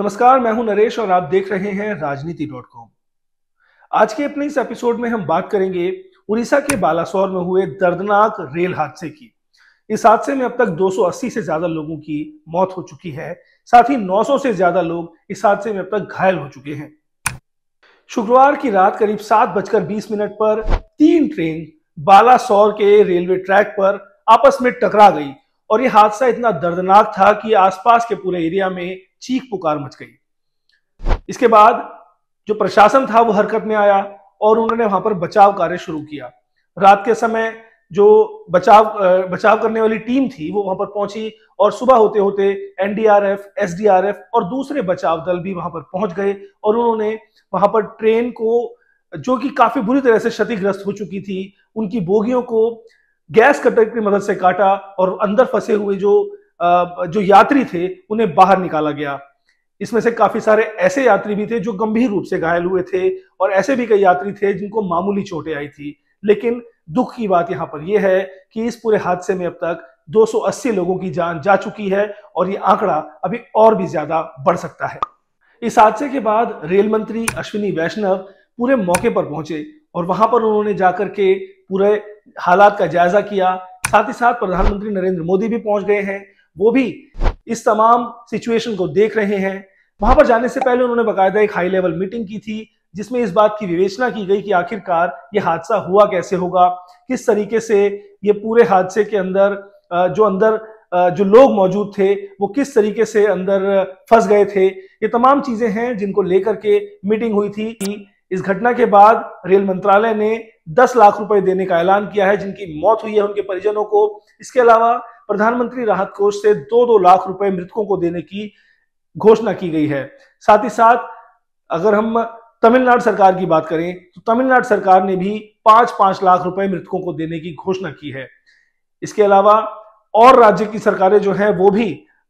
नमस्कार मैं हूं नरेश और आप देख रहे हैं राजनीति डॉट कॉम आज के अपने इस एपिसोड में हम बात करेंगे उड़ीसा के बालासोर में हुए दर्दनाक रेल हादसे की इस हादसे में अब तक 280 से ज्यादा लोगों की मौत हो चुकी है साथ ही 900 से ज्यादा लोग इस हादसे में अब तक घायल हो चुके हैं शुक्रवार की रात करीब सात बजकर बीस मिनट पर तीन ट्रेन बालासोर के रेलवे ट्रैक पर आपस में टकरा गई और ये हादसा इतना दर्दनाक था कि आसपास के पूरे एरिया में चीख पुकार मच गई इसके बाद जो प्रशासन था वो हरकत में आया और उन्होंने वहां पर बचाव कार्य शुरू किया रात के समय जो बचाव बचाव करने वाली टीम थी वो वहां पर पहुंची और सुबह होते होते एनडीआरएफ एसडीआरएफ और दूसरे बचाव दल भी वहां पर पहुंच गए और उन्होंने वहां पर ट्रेन को जो कि काफी बुरी तरह से क्षतिग्रस्त हो चुकी थी उनकी बोगियों को गैस कटर की मदद से काटा और अंदर फंसे हुए जो जो यात्री थे उन्हें बाहर निकाला गया इसमें से काफी सारे ऐसे यात्री भी थे जो गंभीर रूप से घायल हुए थे और ऐसे भी कई यात्री थे जिनको मामूली चोटें आई थी लेकिन दुख की बात यहाँ पर यह है कि इस पूरे हादसे में अब तक 280 लोगों की जान जा चुकी है और ये आंकड़ा अभी और भी ज्यादा बढ़ सकता है इस हादसे के बाद रेल मंत्री अश्विनी वैष्णव पूरे मौके पर पहुंचे और वहां पर उन्होंने जाकर के पूरे हालात का जायजा किया साथ ही साथ प्रधानमंत्री नरेंद्र मोदी भी पहुंच गए हैं वो भी इस तमाम सिचुएशन को देख रहे हैं वहां पर जाने से पहले उन्होंने बाकायदा एक हाई लेवल मीटिंग की थी जिसमें इस बात की विवेचना की गई कि आखिरकार ये हादसा हुआ कैसे होगा किस तरीके से ये पूरे हादसे के अंदर जो अंदर जो लोग मौजूद थे वो किस तरीके से अंदर फंस गए थे ये तमाम चीजें हैं जिनको लेकर के मीटिंग हुई थी इस घटना के बाद रेल मंत्रालय ने दस लाख रुपए देने का ऐलान किया है जिनकी मौत हुई है उनके परिजनों को इसके अलावा प्रधानमंत्री राहत कोष से दो दो लाख रुपए मृतकों को देने की घोषणा की गई है साथ ही साथ अगर हम तमिलनाडु सरकार की बात करें तो तमिलनाडु सरकार ने भी पांच पांच लाख रुपए मृतकों को देने की घोषणा की है इसके अलावा और राज्य की सरकारें जो है वो भी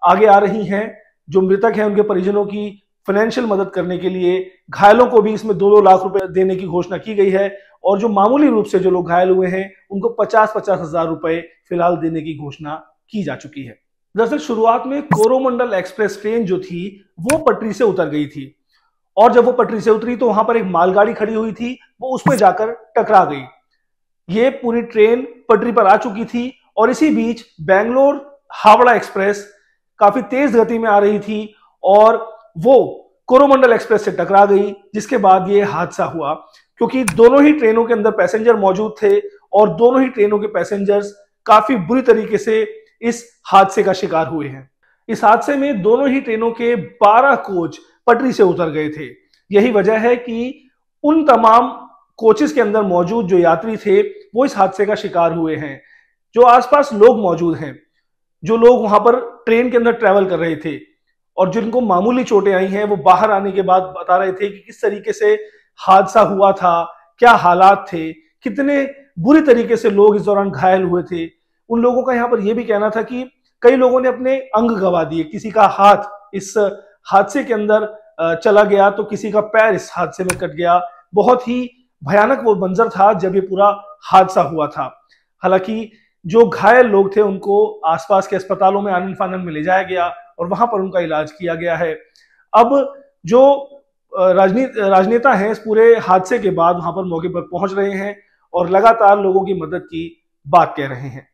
आगे आ रही हैं जो मृतक हैं उनके परिजनों की फाइनेंशियल मदद करने के लिए घायलों को भी इसमें दो दो लाख रुपए देने की घोषणा की गई है और जो मामूली रूप से जो लोग घायल हुए हैं उनको पचास पचास हजार रुपए फिलहाल देने की घोषणा की जा चुकी है दरअसल शुरुआत में कोरोमंडल एक्सप्रेस ट्रेन जो थी वो पटरी से उतर गई थी और जब वो पटरी से उतरी तो वहां पर एक मालगाड़ी खड़ी हुई थी वो उसमें जाकर टकरा गई ये पूरी ट्रेन पटरी पर आ चुकी थी और इसी बीच बैंगलोर हावड़ा एक्सप्रेस काफी तेज गति में आ रही थी और वो कोरोमंडल एक्सप्रेस से टकरा गई जिसके बाद ये हादसा हुआ क्योंकि दोनों ही ट्रेनों के अंदर पैसेंजर मौजूद थे और दोनों ही ट्रेनों के पैसेंजर्स काफी बुरी तरीके से इस हादसे का शिकार हुए हैं इस हादसे में दोनों ही ट्रेनों के 12 कोच पटरी से उतर गए थे यही वजह है कि उन तमाम कोचेस के अंदर मौजूद जो यात्री थे वो इस हादसे का शिकार हुए हैं जो आसपास लोग मौजूद हैं जो लोग वहां पर ट्रेन के अंदर ट्रेवल कर रहे थे और जिनको मामूली चोटें आई हैं वो बाहर आने के बाद बता रहे थे कि किस तरीके से हादसा हुआ था क्या हालात थे कितने बुरी तरीके से लोग इस दौरान घायल हुए थे उन लोगों का यहाँ पर यह भी कहना था कि कई लोगों ने अपने अंग गवा दिए किसी का हाथ इस हादसे के अंदर चला गया तो किसी का पैर इस हादसे में कट गया बहुत ही भयानक वो मंजर था जब ये पूरा हादसा हुआ था हालांकि जो घायल लोग थे उनको आसपास के अस्पतालों में आनंद फानंद में ले जाया गया और वहां पर उनका इलाज किया गया है अब जो राजनीति राजनेता हैं इस पूरे हादसे के बाद वहां पर मौके पर पहुंच रहे हैं और लगातार लोगों की मदद की बात कह रहे हैं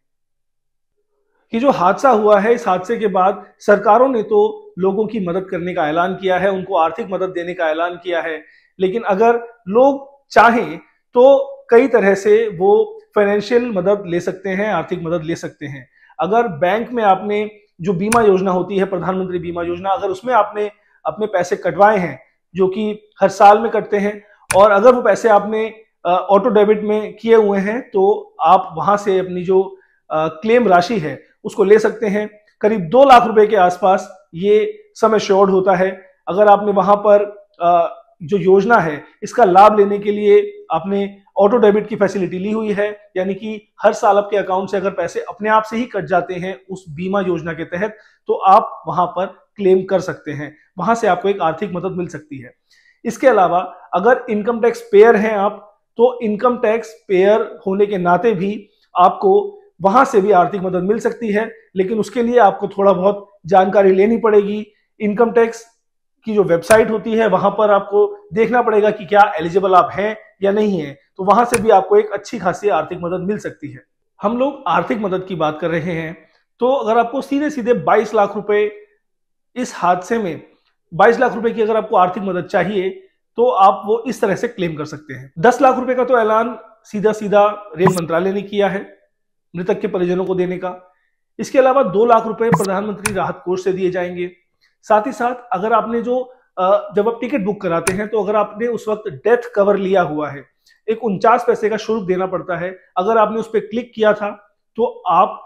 कि जो हादसा हुआ है इस हादसे के बाद सरकारों ने तो लोगों की मदद करने का ऐलान किया है उनको आर्थिक मदद देने का ऐलान किया है लेकिन अगर लोग चाहें तो कई तरह से वो फाइनेंशियल मदद ले सकते हैं आर्थिक मदद ले सकते हैं अगर बैंक में आपने जो बीमा योजना होती है प्रधानमंत्री बीमा योजना अगर उसमें आपने अपने पैसे कटवाए हैं जो कि हर साल में कटते हैं और अगर वो पैसे आपने ऑटो डेबिट में किए हुए हैं तो आप वहां से अपनी जो क्लेम राशि है उसको ले सकते हैं करीब दो लाख रुपए के आसपास ये समय श्योर्ड होता है अगर आपने वहां पर जो योजना है इसका लाभ लेने के लिए आपने ऑटो डेबिट की फैसिलिटी ली हुई है यानी कि हर साल आपके अकाउंट से अगर पैसे अपने आप से ही कट जाते हैं उस बीमा योजना के तहत तो आप वहां पर क्लेम कर सकते हैं वहां से आपको एक आर्थिक मदद मिल सकती है इसके अलावा अगर इनकम टैक्स पेयर हैं आप तो इनकम टैक्स पेयर होने के नाते भी आपको वहां से भी आर्थिक मदद मिल सकती है लेकिन उसके लिए आपको थोड़ा बहुत जानकारी लेनी पड़ेगी इनकम टैक्स की जो वेबसाइट होती है वहां पर आपको देखना पड़ेगा कि क्या एलिजिबल आप हैं या नहीं है तो वहां से भी आपको एक अच्छी खासी आर्थिक मदद मिल सकती है हम लोग आर्थिक मदद की बात कर रहे हैं तो अगर आपको सीधे सीधे 22 लाख रुपए इस हादसे में 22 लाख रुपए की अगर आपको आर्थिक मदद चाहिए तो आप वो इस तरह से क्लेम कर सकते हैं दस लाख रुपए का तो ऐलान सीधा सीधा रेल मंत्रालय ने किया है मृतक के परिजनों को देने का इसके अलावा दो लाख रुपए प्रधानमंत्री राहत कोष से दिए जाएंगे साथ ही साथ अगर आपने जो जब आप टिकट बुक कराते हैं तो अगर आपने उस वक्त डेथ कवर लिया हुआ है एक उनचास पैसे का शुल्क देना पड़ता है अगर आपने उस पर क्लिक किया था तो आप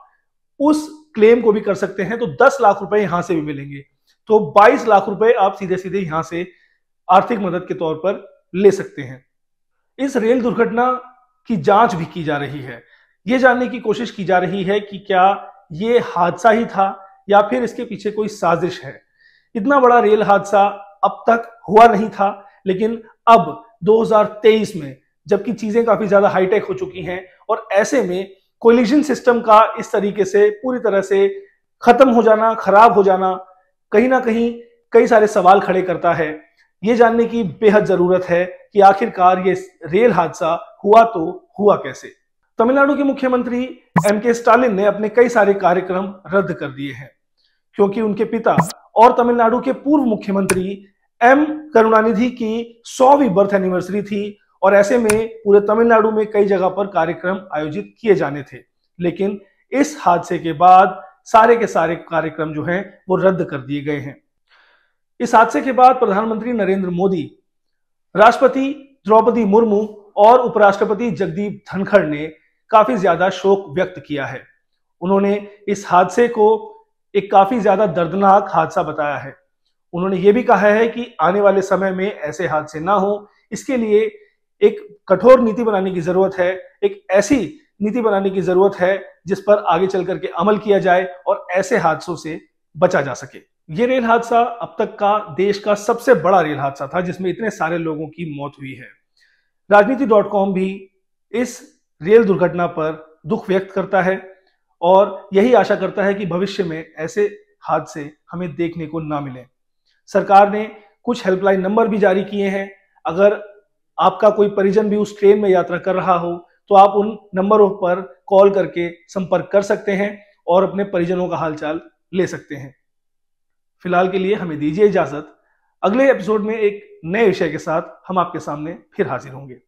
उस क्लेम को भी कर सकते हैं तो दस लाख रुपए यहां से भी मिलेंगे तो बाईस लाख रुपए आप सीधे सीधे यहां से आर्थिक मदद के तौर पर ले सकते हैं इस रेल दुर्घटना की जांच भी की जा रही है ये जानने की कोशिश की जा रही है कि क्या ये हादसा ही था या फिर इसके पीछे कोई साजिश है इतना बड़ा रेल हादसा अब तक हुआ नहीं था लेकिन अब 2023 में जबकि चीजें काफी ज्यादा हाईटेक हो चुकी हैं और ऐसे में कोलिजन सिस्टम का इस तरीके से पूरी तरह से खत्म हो जाना खराब हो जाना कहीं ना कहीं कई सारे सवाल खड़े करता है ये जानने की बेहद जरूरत है कि आखिरकार ये रेल हादसा हुआ तो हुआ कैसे तमिलनाडु के मुख्यमंत्री एम के स्टालिन ने अपने कई सारे कार्यक्रम रद्द कर दिए हैं क्योंकि उनके पिता और तमिलनाडु के पूर्व मुख्यमंत्री एम करुणानिधि की सौवीं बर्थ एनिवर्सरी थी और ऐसे में पूरे तमिलनाडु में कई जगह पर कार्यक्रम आयोजित किए जाने थे लेकिन इस हादसे के बाद सारे के सारे कार्यक्रम जो हैं वो रद्द कर दिए गए हैं इस हादसे के बाद प्रधानमंत्री नरेंद्र मोदी राष्ट्रपति द्रौपदी मुर्मू और उपराष्ट्रपति जगदीप धनखड़ ने काफी ज्यादा शोक व्यक्त किया है उन्होंने इस हादसे को एक काफी ज्यादा दर्दनाक हादसा बताया है उन्होंने ये भी कहा है कि आने वाले समय में ऐसे हादसे ना हो इसके लिए एक कठोर नीति बनाने की जरूरत है एक ऐसी नीति बनाने की जरूरत है जिस पर आगे चल करके अमल किया जाए और ऐसे हादसों से बचा जा सके ये रेल हादसा अब तक का देश का सबसे बड़ा रेल हादसा था जिसमें इतने सारे लोगों की मौत हुई है राजनीति डॉट कॉम भी इस रेल दुर्घटना पर दुख व्यक्त करता है और यही आशा करता है कि भविष्य में ऐसे हादसे हमें देखने को ना मिले सरकार ने कुछ हेल्पलाइन नंबर भी जारी किए हैं अगर आपका कोई परिजन भी उस ट्रेन में यात्रा कर रहा हो तो आप उन नंबरों पर कॉल करके संपर्क कर सकते हैं और अपने परिजनों का हालचाल ले सकते हैं फिलहाल के लिए हमें दीजिए इजाजत अगले एपिसोड में एक नए विषय के साथ हम आपके सामने फिर हाजिर होंगे